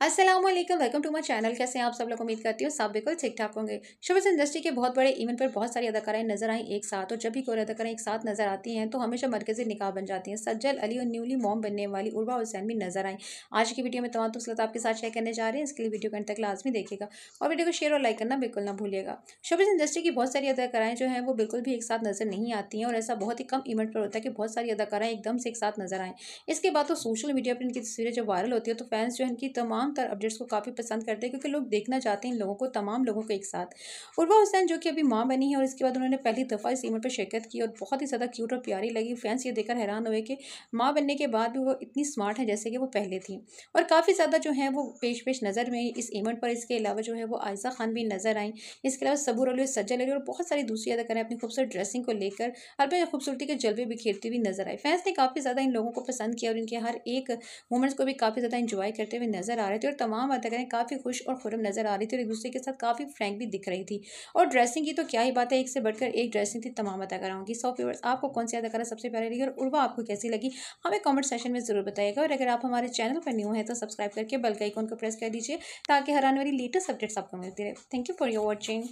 Aslam welcome to my channel कैसे हैं आप सब लोग उम्मीद करती हूँ सब बिल्कुल ठीक ठाक होंगे शोबस इंडस्ट्री के बहुत बड़े इवेंट पर बहुत सारी अदाकाराएं नजर आई एक साथ और जब भी कोई अदाकाराएं एक साथ नजर आती हैं तो हमेशा मरकजी निकाह बन जाती हैं सज्जल अली और न्यूली मॉम बनने वाली उर्वा हुसैन भी नजर आई आज की वीडियो में तमाम तफसलत आपके साथ शेयर करने जा रहे हैं इसके लिए वीडियो के तक लाजमी देखेगा और वीडियो को शेयर और लाइक करना बिल्कुल ना भूलिएगा शोबस इंडस्ट्री की बहुत सारी अदाकाराएं जो हैं वो बिल्कुल भी एक साथ नजर नहीं आती हैं और ऐसा बहुत ही कम इवेंट पर होता है कि बहुत सारी अदाकाराएं एकदम से एक साथ नजर आएँ इसके बाद तो सोशल मीडिया पर इनकी तस्वीरें जब वायरल होती है तो फैंस जो है इनकी तमाम तमाम अपडेट्स को काफ़ी पसंद करते हैं क्योंकि लोग देखना चाहते हैं इन लोगों को तमाम लोगों को एक साथ उर्वा हुसैन जो कि अभी माँ बनी है और इसके बाद उन्होंने पहली दफ़ा इस इवेंट पर शिरकत की और बहुत ही ज़्यादा क्यूट और प्यारी लगी फैंस ये देखकर हैरान हुए कि माँ बनने के बाद भी वो इतनी स्मार्ट है जैसे कि वो पहले थी और काफ़ी ज़्यादा जो है वो पेश पेश नज़र में इस इवेंट पर इसके अलावा जो है वो आयसा खान भी नज़र आई इसके अलावा सबूर अली सज्जल अली और बहुत सारी दूसरी करें अपनी खूबसूरत ड्रेसिंग को लेकर और खूबसूरती के जलवे बिखेरती हुई नज़र आई फैंस ने काफ़ी ज़्यादा इन लोगों को पसंद किया और इनके हर एक मोमेंट्स को भी काफ़ी ज़्यादा इंजॉय करते हुए नज़र आ रहे रहे थे और तमाम अदाकारें काफ़ी खुश और खुरम नज़र आ रही थी और एक दूसरे के साथ काफ़ी फ्रेंक भी दिख रही थी और ड्रेसिंग की तो क्या ही बात है एक से बढ़कर एक ड्रेसिंग थी तमाम अदाकाराओं की सौ फेवर्स आपको कौन सी अदाकारा सबसे प्यारी लगी और उर्वा आपको कैसी लगी हमें कॉमेंट सेशन में ज़रूर बताएगा और अगर आप हमारे चैनल पर न्यू हैं तो सब्सक्राइब करके बल्कि आइकॉन को प्रेस कर दीजिए ताकि हर आने वाली लेटेस्ट अपडेट्स आपको मिलती रहे thank you for your watching